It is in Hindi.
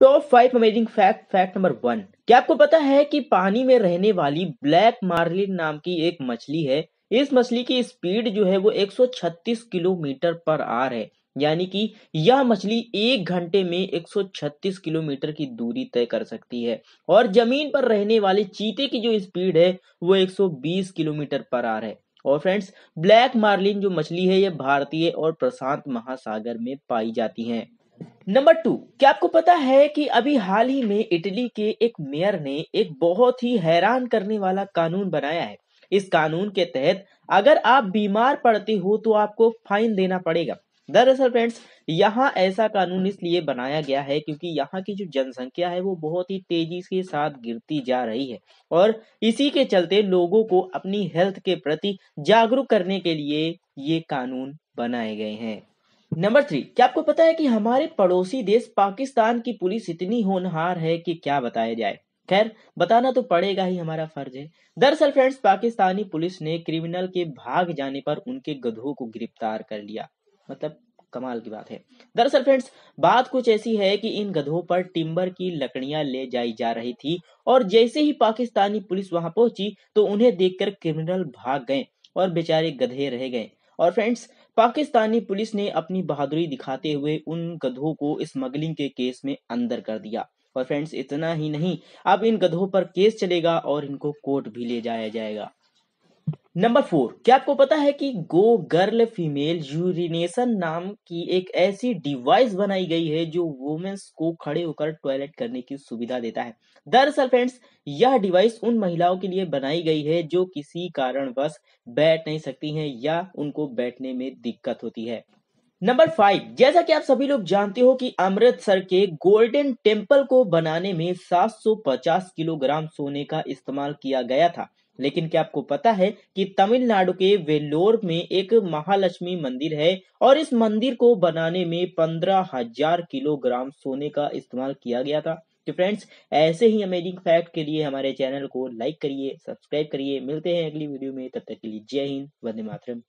top five amazing fact fact number one क्या आपको पता है कि पानी में रहने वाली ब्लैक मार्लिन नाम की एक मछली है इस मछली की स्पीड जो है वो 136 किलोमीटर पर आर है यानी कि यह मछली एक घंटे में 136 किलोमीटर की दूरी तय कर सकती है और जमीन पर रहने वाले चीते की जो स्पीड है वो 120 किलोमीटर पर आर है और फ्रेंड्स ब्लैक मार्लिन जो मछली है यह भारतीय और प्रशांत महासागर में पाई जाती है नंबर टू क्या आपको पता है कि अभी हाल ही में इटली के एक मेयर ने एक बहुत ही हैरान करने वाला कानून बनाया है इस कानून के तहत अगर आप बीमार पड़ते हो तो आपको फाइन देना पड़ेगा दरअसल फ्रेंड्स यहाँ ऐसा कानून इसलिए बनाया गया है क्योंकि यहाँ की जो जनसंख्या है वो बहुत ही तेजी के साथ गिरती जा रही है और इसी के चलते लोगों को अपनी हेल्थ के प्रति जागरूक करने के लिए ये कानून बनाए गए हैं नंबर थ्री क्या आपको पता है कि हमारे पड़ोसी देश पाकिस्तान की पुलिस इतनी होनहार है कि क्या बताया जाए खैर बताना तो पड़ेगा ही हमारा फर्ज है दरअसल फ्रेंड्स पाकिस्तानी पुलिस ने क्रिमिनल के भाग जाने पर उनके गधों को गिरफ्तार कर लिया मतलब कमाल की बात है दरअसल फ्रेंड्स बात कुछ ऐसी है कि इन गधों पर टिम्बर की लकड़ियां ले जाई जा रही थी और जैसे ही पाकिस्तानी पुलिस वहां पहुंची तो उन्हें देखकर क्रिमिनल भाग गए और बेचारे गधे रह गए और फ्रेंड्स पाकिस्तानी पुलिस ने अपनी बहादुरी दिखाते हुए उन गधों को स्मगलिंग के केस में अंदर कर दिया और फ्रेंड्स इतना ही नहीं अब इन गधों पर केस चलेगा और इनको कोर्ट भी ले जाया जाएगा नंबर फोर क्या आपको पता है कि गो गर्ल फीमेल यूरिनेशन नाम की एक ऐसी डिवाइस बनाई गई है जो वुमेन्स को खड़े होकर टॉयलेट करने की सुविधा देता है दरअसल फ्रेंड्स यह डिवाइस उन महिलाओं के लिए बनाई गई है जो किसी कारणवश बैठ नहीं सकती हैं या उनको बैठने में दिक्कत होती है नंबर फाइव जैसा कि आप सभी लोग जानते हो कि अमृतसर के गोल्डन टेम्पल को बनाने में 750 किलोग्राम सोने का इस्तेमाल किया गया था लेकिन क्या आपको पता है कि तमिलनाडु के वेल्लोर में एक महालक्ष्मी मंदिर है और इस मंदिर को बनाने में पंद्रह हजार किलोग्राम सोने का इस्तेमाल किया गया था तो फ्रेंड्स ऐसे ही अमेजिंग फैक्ट के लिए हमारे चैनल को लाइक करिए सब्सक्राइब करिए मिलते हैं अगली वीडियो में तब तक के लिए जय हिंद वंदे मातरम